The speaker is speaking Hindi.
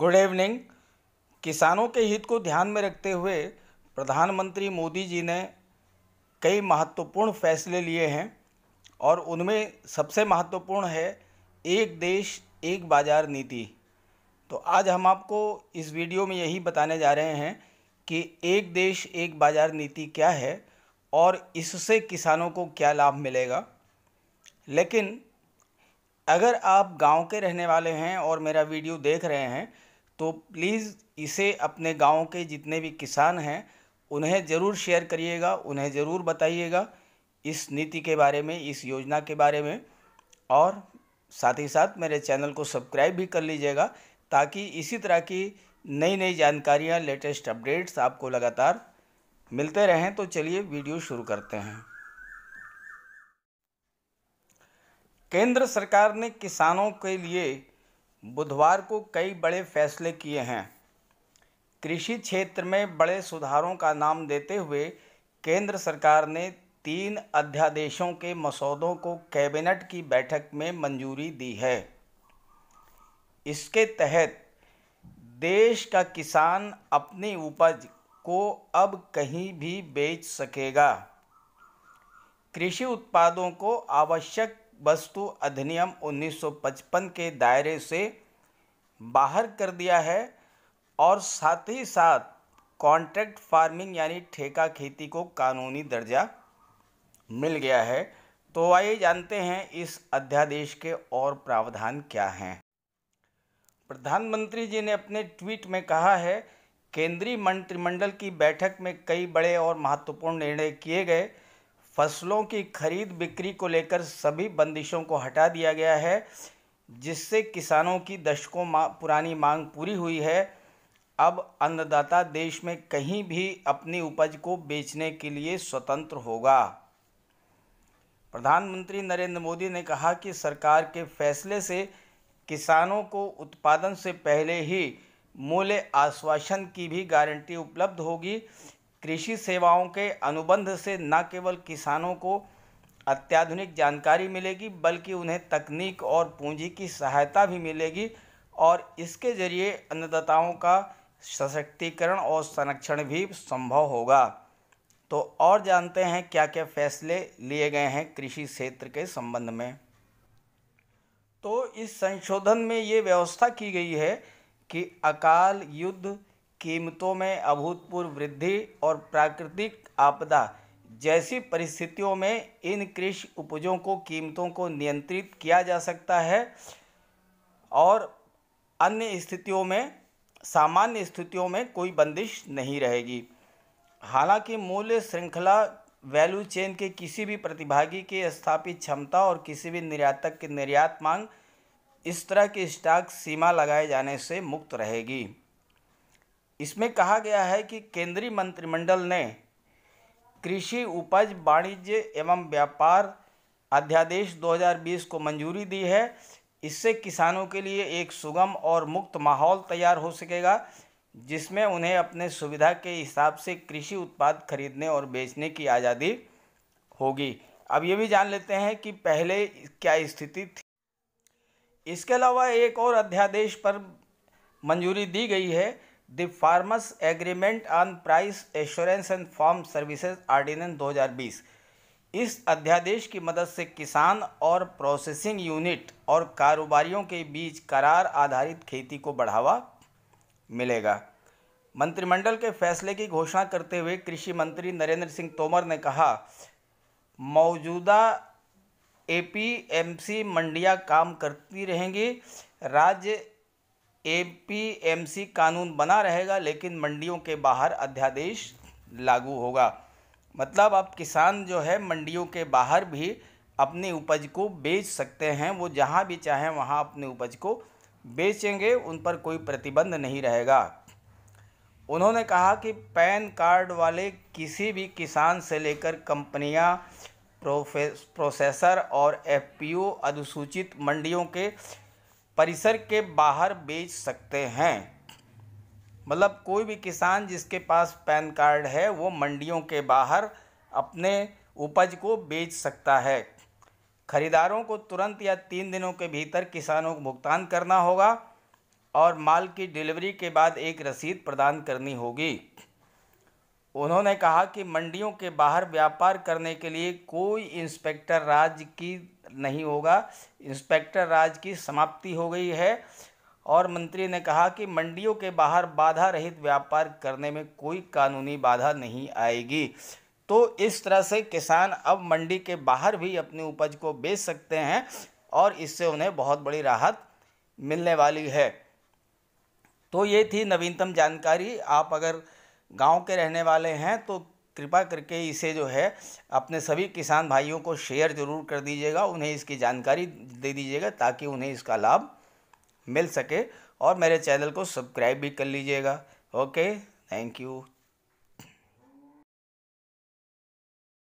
गुड इवनिंग किसानों के हित को ध्यान में रखते हुए प्रधानमंत्री मोदी जी ने कई महत्वपूर्ण फैसले लिए हैं और उनमें सबसे महत्वपूर्ण है एक देश एक बाज़ार नीति तो आज हम आपको इस वीडियो में यही बताने जा रहे हैं कि एक देश एक बाज़ार नीति क्या है और इससे किसानों को क्या लाभ मिलेगा लेकिन अगर आप गांव के रहने वाले हैं और मेरा वीडियो देख रहे हैं तो प्लीज़ इसे अपने गांव के जितने भी किसान हैं उन्हें ज़रूर शेयर करिएगा उन्हें ज़रूर बताइएगा इस नीति के बारे में इस योजना के बारे में और साथ ही साथ मेरे चैनल को सब्सक्राइब भी कर लीजिएगा ताकि इसी तरह की नई नई जानकारियाँ लेटेस्ट अपडेट्स आपको लगातार मिलते रहें तो चलिए वीडियो शुरू करते हैं केंद्र सरकार ने किसानों के लिए बुधवार को कई बड़े फैसले किए हैं कृषि क्षेत्र में बड़े सुधारों का नाम देते हुए केंद्र सरकार ने तीन अध्यादेशों के मसौदों को कैबिनेट की बैठक में मंजूरी दी है इसके तहत देश का किसान अपनी उपज को अब कहीं भी बेच सकेगा कृषि उत्पादों को आवश्यक वस्तु अधिनियम 1955 के दायरे से बाहर कर दिया है और साथ ही साथ कॉन्ट्रैक्ट फार्मिंग यानी ठेका खेती को कानूनी दर्जा मिल गया है तो आइए जानते हैं इस अध्यादेश के और प्रावधान क्या हैं प्रधानमंत्री जी ने अपने ट्वीट में कहा है केंद्रीय मंत्रिमंडल की बैठक में कई बड़े और महत्वपूर्ण निर्णय किए गए फसलों की खरीद बिक्री को लेकर सभी बंदिशों को हटा दिया गया है जिससे किसानों की दशकों मा, पुरानी मांग पूरी हुई है अब अन्नदाता देश में कहीं भी अपनी उपज को बेचने के लिए स्वतंत्र होगा प्रधानमंत्री नरेंद्र मोदी ने कहा कि सरकार के फैसले से किसानों को उत्पादन से पहले ही मूल्य आश्वासन की भी गारंटी उपलब्ध होगी कृषि सेवाओं के अनुबंध से न केवल किसानों को अत्याधुनिक जानकारी मिलेगी बल्कि उन्हें तकनीक और पूंजी की सहायता भी मिलेगी और इसके जरिए अन्नदाताओं का सशक्तिकरण और संरक्षण भी संभव होगा तो और जानते हैं क्या क्या फैसले लिए गए हैं कृषि क्षेत्र के संबंध में तो इस संशोधन में ये व्यवस्था की गई है कि अकाल युद्ध कीमतों में अभूतपूर्व वृद्धि और प्राकृतिक आपदा जैसी परिस्थितियों में इन कृषि उपजों को कीमतों को नियंत्रित किया जा सकता है और अन्य स्थितियों में सामान्य स्थितियों में कोई बंदिश नहीं रहेगी हालांकि मूल्य श्रृंखला वैल्यू चेन के किसी भी प्रतिभागी की स्थापित क्षमता और किसी भी निर्यातक की निर्यात मांग इस तरह के स्टॉक सीमा लगाए जाने से मुक्त रहेगी इसमें कहा गया है कि केंद्रीय मंत्रिमंडल ने कृषि उपज वाणिज्य एवं व्यापार अध्यादेश 2020 को मंजूरी दी है इससे किसानों के लिए एक सुगम और मुक्त माहौल तैयार हो सकेगा जिसमें उन्हें अपने सुविधा के हिसाब से कृषि उत्पाद खरीदने और बेचने की आज़ादी होगी अब ये भी जान लेते हैं कि पहले क्या स्थिति थी इसके अलावा एक और अध्यादेश पर मंजूरी दी गई है the farmers agreement on price assurance and farm services ordinance 2020 इस अध्यादेश की मदद से किसान और प्रोसेसिंग यूनिट और कारोबारियों के बीच करार आधारित खेती को बढ़ावा मिलेगा मंत्रिमंडल के फैसले की घोषणा करते हुए कृषि मंत्री नरेंद्र सिंह तोमर ने कहा मौजूदा एपीएमसी मंडियां काम करती रहेंगी राज्य एपीएमसी कानून बना रहेगा लेकिन मंडियों के बाहर अध्यादेश लागू होगा मतलब अब किसान जो है मंडियों के बाहर भी अपनी उपज को बेच सकते हैं वो जहाँ भी चाहें वहाँ अपनी उपज को बेचेंगे उन पर कोई प्रतिबंध नहीं रहेगा उन्होंने कहा कि पैन कार्ड वाले किसी भी किसान से लेकर कंपनियां प्रोसेसर और एफपीओ अनुसूचित मंडियों के परिसर के बाहर बेच सकते हैं मतलब कोई भी किसान जिसके पास पैन कार्ड है वो मंडियों के बाहर अपने उपज को बेच सकता है खरीदारों को तुरंत या तीन दिनों के भीतर किसानों को भुगतान करना होगा और माल की डिलीवरी के बाद एक रसीद प्रदान करनी होगी उन्होंने कहा कि मंडियों के बाहर व्यापार करने के लिए कोई इंस्पेक्टर राज की नहीं होगा इंस्पेक्टर राज की समाप्ति हो गई है और मंत्री ने कहा कि मंडियों के बाहर बाधा रहित व्यापार करने में कोई कानूनी बाधा नहीं आएगी तो इस तरह से किसान अब मंडी के बाहर भी अपनी उपज को बेच सकते हैं और इससे उन्हें बहुत बड़ी राहत मिलने वाली है तो ये थी नवीनतम जानकारी आप अगर गांव के रहने वाले हैं तो कृपा करके इसे जो है अपने सभी किसान भाइयों को शेयर जरूर कर दीजिएगा उन्हें इसकी जानकारी दे दीजिएगा ताकि उन्हें इसका लाभ मिल सके और मेरे चैनल को सब्सक्राइब भी कर लीजिएगा ओके थैंक यू